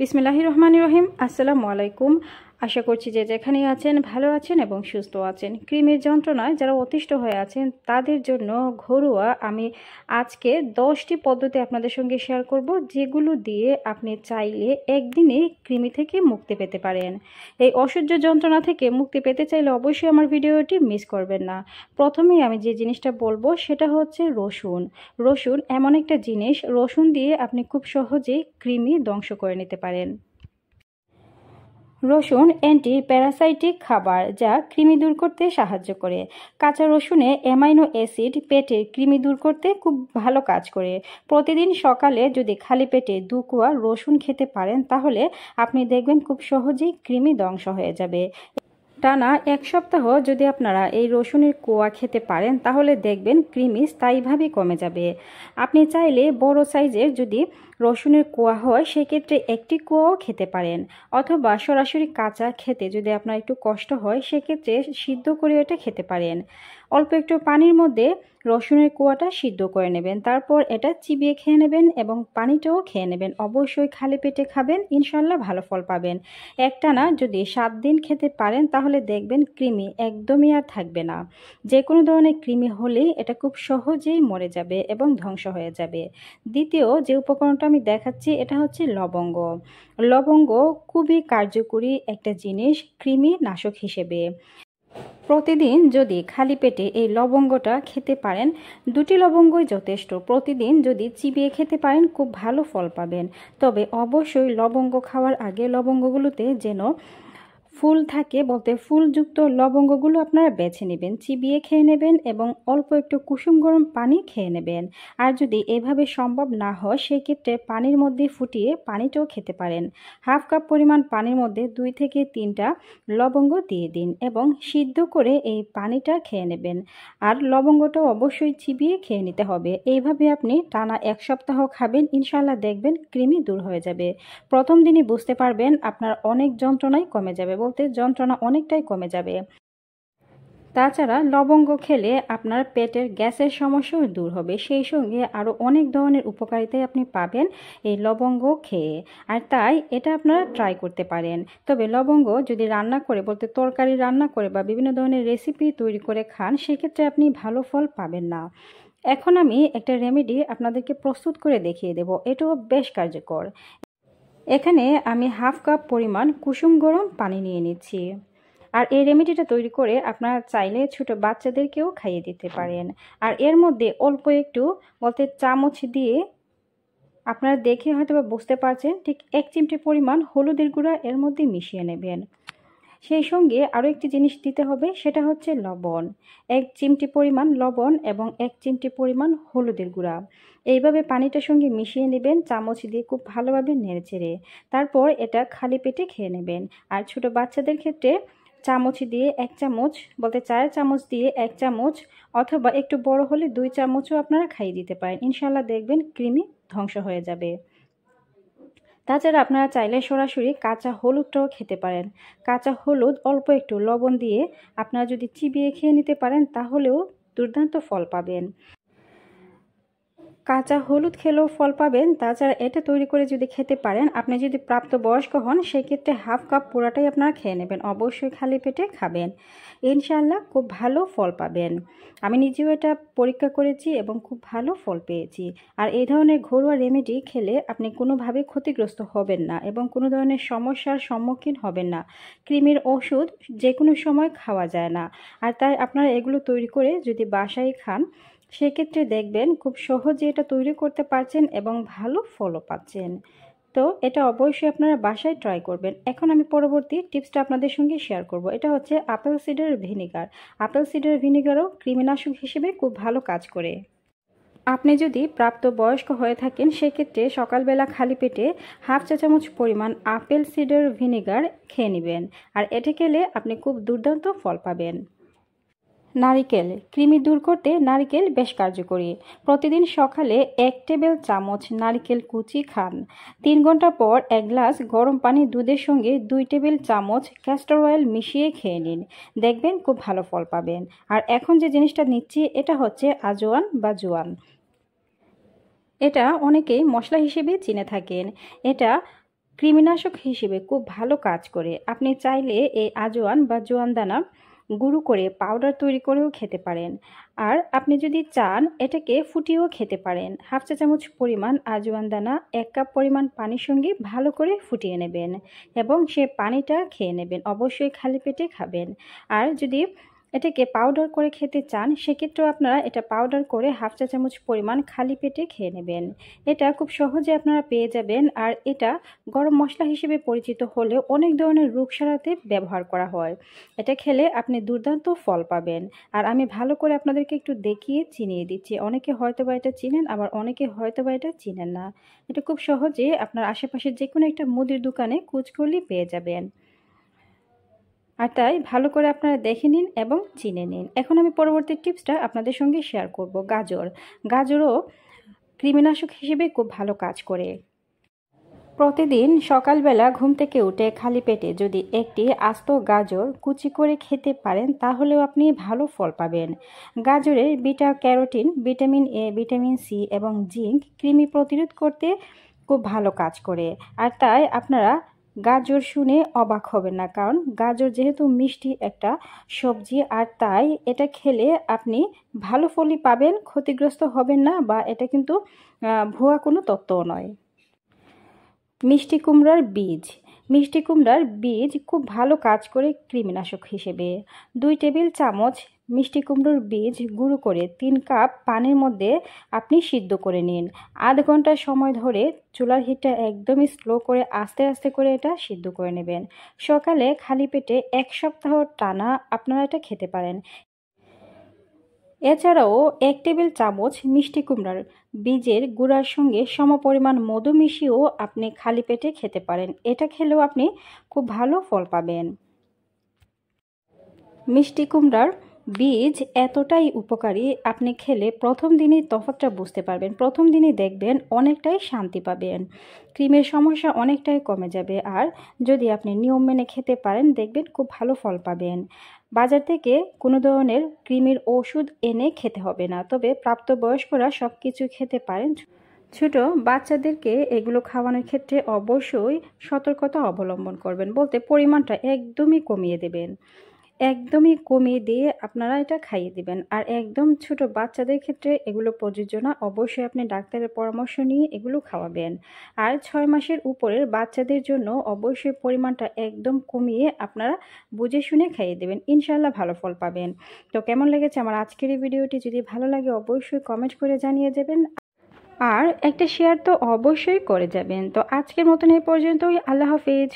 বিসমিল্লাহ রহমান রহিম আসসালামু আলাইকুম আশা করছি যে যেখানেই আছেন ভালো আছেন এবং সুস্থ আছেন ক্রিমের যন্ত্রণায় যারা অতিষ্ঠ হয়ে আছেন তাদের জন্য ঘরোয়া আমি আজকে দশটি পদ্ধতি আপনাদের সঙ্গে শেয়ার করব যেগুলো দিয়ে আপনি চাইলে একদিনে কৃমি থেকে মুক্তি পেতে পারেন এই অসহ্য যন্ত্রণা থেকে মুক্তি পেতে চাইলে অবশ্যই আমার ভিডিওটি মিস করবেন না প্রথমেই আমি যে জিনিসটা বলবো সেটা হচ্ছে রসুন রসুন এমন একটা জিনিস রসুন দিয়ে আপনি খুব সহজেই কৃমি ধ্বংস করে নিতে পারেন রসুন অ্যান্টি প্যারাসাইটিক খাবার যা কৃমি দূর করতে সাহায্য করে কাঁচা রসুনে অ্যামাইনো অ্যাসিড পেটের কৃমি দূর করতে খুব ভালো কাজ করে প্রতিদিন সকালে যদি খালি পেটে দু কুয়া রসুন খেতে পারেন তাহলে আপনি দেখবেন খুব সহজেই কৃমি ধ্বংস হয়ে যাবে টানা এক সপ্তাহ যদি আপনারা এই রসুনের কোয়া খেতে পারেন তাহলে দেখবেন কৃমি স্থায়ীভাবে কমে যাবে আপনি চাইলে বড় সাইজের যদি রসুনের কোয়া হয় সেক্ষেত্রে একটি কোয়াও খেতে পারেন অথবা সরাসরি কাঁচা খেতে যদি আপনার একটু কষ্ট হয় সেক্ষেত্রে সিদ্ধ করে এটা খেতে পারেন অল্প একটু পানির মধ্যে রসুনের কুয়াটা সিদ্ধ করে নেবেন তারপর এটা চিবিয়ে খেয়ে নেবেন এবং পানিটাও খেয়ে নেবেন অবশ্যই খালি পেটে খাবেন ইনশাল্লাহ ভালো ফল পাবেন একটা না যদি সাত দিন খেতে পারেন তাহলে দেখবেন কৃমি একদমই আর থাকবে না যে কোনো ধরনের কৃমি হলেই এটা খুব সহজেই মরে যাবে এবং ধ্বংস হয়ে যাবে দ্বিতীয় যে উপকরণটা আমি দেখাচ্ছি এটা হচ্ছে লবঙ্গ লবঙ্গ খুবই কার্যকরী একটা জিনিস কৃমি নাশক হিসেবে প্রতিদিন যদি খালি পেটে এই লবঙ্গটা খেতে পারেন দুটি লবঙ্গই যথেষ্ট প্রতিদিন যদি চিবিয়ে খেতে পারেন খুব ভালো ফল পাবেন তবে অবশ্যই লবঙ্গ খাওয়ার আগে লবঙ্গগুলোতে যেন ফুল থাকে বলতে ফুলযুক্ত লবঙ্গগুলো আপনারা বেছে নেবেন চিবিয়ে খেয়ে নেবেন এবং অল্প একটু কুসুম গরম পানি খেয়ে নেবেন আর যদি এভাবে সম্ভব না হয় সেক্ষেত্রে পানির মধ্যে ফুটিয়ে পানিটাও খেতে পারেন হাফ কাপ পরিমাণ পানির মধ্যে দুই থেকে তিনটা লবঙ্গ দিয়ে দিন এবং সিদ্ধ করে এই পানিটা খেয়ে নেবেন আর লবঙ্গটা অবশ্যই চিবিয়ে খেয়ে নিতে হবে এইভাবে আপনি টানা এক সপ্তাহ খাবেন ইনশাল্লাহ দেখবেন কৃমি দূর হয়ে যাবে প্রথম দিনই বুঝতে পারবেন আপনার অনেক যন্ত্রণাই কমে যাবে বলতে যন্ত্রণা অনেকটাই কমে যাবে তাছাড়া লবঙ্গ খেলে আপনার পেটের গ্যাসের সমস্যাও দূর হবে সেই সঙ্গে আরও অনেক ধরনের উপকারিতাই আপনি পাবেন এই লবঙ্গ খেয়ে আর তাই এটা আপনারা ট্রাই করতে পারেন তবে লবঙ্গ যদি রান্না করে বলতে তরকারি রান্না করে বা বিভিন্ন ধরনের রেসিপি তৈরি করে খান সেক্ষেত্রে আপনি ভালো ফল পাবেন না এখন আমি একটা রেমেডি আপনাদেরকে প্রস্তুত করে দেখিয়ে দেব এটাও বেশ কার্যকর এখানে আমি হাফ কাপ পরিমাণ কুসুম গরম পানি নিয়ে নিচ্ছি আর এই রেমেডিটা তৈরি করে আপনারা চাইলে ছোট বাচ্চাদেরকেও খাইয়ে দিতে পারেন আর এর মধ্যে অল্প একটু বলতে চামচ দিয়ে আপনারা দেখে হয়তো বুঝতে পারছেন ঠিক এক চিমটি পরিমাণ হলুদের গুঁড়া এর মধ্যে মিশিয়ে নেবেন সেই সঙ্গে আরও একটি জিনিস দিতে হবে সেটা হচ্ছে লবণ এক চিমটি পরিমাণ লবণ এবং এক চিমটি পরিমাণ হলুদের গুঁড়া এইভাবে পানিটার সঙ্গে মিশিয়ে নেবেন চামচ দিয়ে খুব ভালোভাবে নেড়েচেড়ে তারপর এটা খালি পেটে খেয়ে নেবেন আর ছোট বাচ্চাদের ক্ষেত্রে চামচ দিয়ে এক চামচ বলতে চার চামচ দিয়ে এক চামচ অথবা একটু বড় হলে দুই চামচও আপনারা খাইয়ে দিতে পারেন ইনশাল্লাহ দেখবেন ক্রিমি ধ্বংস হয়ে যাবে তাছাড়া আপনারা চাইলে সরাসরি কাঁচা হলুদটাও খেতে পারেন কাঁচা হলুদ অল্প একটু লবণ দিয়ে আপনারা যদি চিবিয়ে খেয়ে নিতে পারেন তাহলেও দুর্দান্ত ফল পাবেন কাঁচা হলুদ খেলেও ফল পাবেন তাছাড়া এটা তৈরি করে যদি খেতে পারেন আপনি যদি প্রাপ্ত বয়স্ক হন সেক্ষেত্রে হাফ কাপ পুরাটাই আপনারা খেয়ে নেবেন অবশ্যই খালি পেটে খাবেন ইনশাল্লাহ খুব ভালো ফল পাবেন আমি নিজেও এটা পরীক্ষা করেছি এবং খুব ভালো ফল পেয়েছি আর এই ধরনের ঘরোয়া রেমেডি খেলে আপনি কোনোভাবে ক্ষতিগ্রস্ত হবেন না এবং কোনো ধরনের সমস্যার সম্মুখীন হবেন না ক্রিমের ওষুধ যে কোনো সময় খাওয়া যায় না আর তাই আপনারা এগুলো তৈরি করে যদি বাসায় খান সেক্ষেত্রে দেখবেন খুব সহজে এটা তৈরি করতে পারছেন এবং ভালো ফলও পাচ্ছেন তো এটা অবশ্যই আপনারা বাসায় ট্রাই করবেন এখন আমি পরবর্তী টিপসটা আপনাদের সঙ্গে শেয়ার করব এটা হচ্ছে apple cider vinegar apple cider ভিনিগারও কৃমিনাশক হিসেবে খুব ভালো কাজ করে আপনি যদি প্রাপ্ত বয়স্ক হয়ে থাকেন সেক্ষেত্রে সকালবেলা খালি পেটে হাফ চা চামচ পরিমাণ আপেল সিডার ভিনিগার খেয়ে নেবেন আর এটি খেলে আপনি খুব দুর্দান্ত ফল পাবেন নারিকেল কৃমি দূর করতে নারিকেল বেশ কার্যকরী প্রতিদিন সকালে এক টেবিল চামচ নারিকেল কুচি খান তিন ঘন্টা পর এক গ্লাস গরম পানি দুধের সঙ্গে দুই টেবিল চামচ ক্যাস্টর অয়েল মিশিয়ে খেয়ে নিন দেখবেন খুব ভালো ফল পাবেন আর এখন যে জিনিসটা নিচ্ছি এটা হচ্ছে আজোয়ান বা জোয়ান এটা অনেকেই মশলা হিসেবে চিনে থাকেন এটা কৃমিনাশক হিসেবে খুব ভালো কাজ করে আপনি চাইলে এই আজোয়ান বা জোয়ান দানা গুঁড়ো করে পাউডার তৈরি করেও খেতে পারেন আর আপনি যদি চান এটাকে ফুটিয়েও খেতে পারেন হাফ চা চামচ পরিমাণ আজওয়ান দানা এক কাপ পরিমাণ পানির সঙ্গে ভালো করে ফুটিয়ে নেবেন এবং সে পানিটা খেয়ে নেবেন অবশ্যই খালি পেটে খাবেন আর যদি এটাকে পাউডার করে খেতে চান সেক্ষেত্রেও আপনারা এটা পাউডার করে হাফ চা চামচ পরিমাণ খালি পেটে খেয়ে নেবেন এটা খুব সহজে আপনারা পেয়ে যাবেন আর এটা গরম মশলা হিসেবে পরিচিত হলেও অনেক ধরনের রোগ সারাতে ব্যবহার করা হয় এটা খেলে আপনি দুর্দান্ত ফল পাবেন আর আমি ভালো করে আপনাদেরকে একটু দেখিয়ে চিনিয়ে দিচ্ছি অনেকে হয়তো বা এটা চিনেন আবার অনেকে হয়তো বা এটা চিনেন না এটা খুব সহজে আপনার আশেপাশে যে কোনো একটা মুদির দোকানে কুচকলি পেয়ে যাবেন আর তাই ভালো করে আপনারা দেখে নিন এবং চিনে নিন এখন আমি পরবর্তী টিপসটা আপনাদের সঙ্গে শেয়ার করব গাজর গাজরও কৃমিনাশক হিসেবে খুব ভালো কাজ করে প্রতিদিন সকালবেলা ঘুম থেকে উঠে খালি পেটে যদি একটি আস্ত গাজর কুচি করে খেতে পারেন তাহলেও আপনি ভালো ফল পাবেন গাজরের beta carotene vitamin A vitamin C এবং জিঙ্ক কৃমি প্রতিরোধ করতে খুব ভালো কাজ করে আর তাই আপনারা গাজর শুনে অবাক হবেন না কারণ গাজর যেহেতু মিষ্টি একটা সবজি আর তাই এটা খেলে আপনি ভালো ফলই পাবেন ক্ষতিগ্রস্ত হবেন না বা এটা কিন্তু ভুয়া কোনো তত্ত্বও নয় মিষ্টি কুমড়ার বীজ মিষ্টি কুমড়ার বীজ খুব ভালো কাজ করে কৃমিনাশক হিসেবে দুই টেবিল চামচ মিষ্টি কুমড়োর বীজ গুঁড়ো করে তিন কাপ পানির মধ্যে আপনি সিদ্ধ করে নিন আধ ঘন্টা সময় ধরে চুলার হিটটা একদমই স্লো করে আস্তে আস্তে করে এটা সিদ্ধ করে নেবেন সকালে খালি পেটে এক সপ্তাহ টানা আপনারা এটা খেতে পারেন এছাড়াও এক টেবিল চামচ মিষ্টি কুমড়ার বীজের গুঁড়ার সঙ্গে সমপরিমাণ মধু মিশিয়েও আপনি খালি পেটে খেতে পারেন এটা খেলেও আপনি খুব ভালো ফল পাবেন মিষ্টি কুমড়ার বীজ এতটাই উপকারী আপনি খেলে প্রথম দিনই তফাতটা বুঝতে পারবেন প্রথম দিনই দেখবেন অনেকটাই শান্তি পাবেন ক্রিমের সমস্যা অনেকটাই কমে যাবে আর যদি আপনি নিয়ম মেনে খেতে পারেন দেখবেন খুব ভালো ফল পাবেন বাজার থেকে কোনো ধরনের ক্রিমের ওষুধ এনে খেতে হবে না তবে প্রাপ্তবয়স্করা সব কিছু খেতে পারেন ছোট বাচ্চাদেরকে এগুলো খাওয়ানোর ক্ষেত্রে অবশ্যই সতর্কতা অবলম্বন করবেন বলতে পরিমাণটা একদমই কমিয়ে দেবেন একদমই কমিয়ে দিয়ে আপনারা এটা খাইয়ে দিবেন আর একদম ছোট বাচ্চাদের ক্ষেত্রে এগুলো প্রযোজ্য না অবশ্যই আপনি ডাক্তারের পরামর্শ নিয়ে এগুলো খাওয়াবেন আর ছয় মাসের উপরের বাচ্চাদের জন্য অবশ্যই পরিমাণটা একদম কমিয়ে আপনারা বুঝে শুনে খাইয়ে দেবেন ইনশাল্লাহ ভালো ফল পাবেন তো কেমন লেগেছে আমার আজকের এই ভিডিওটি যদি ভালো লাগে অবশ্যই কমেন্ট করে জানিয়ে দেবেন আর একটা শেয়ার তো অবশ্যই করে যাবেন তো আজকের মতন এই পর্যন্তই আল্লাহ হাফিজ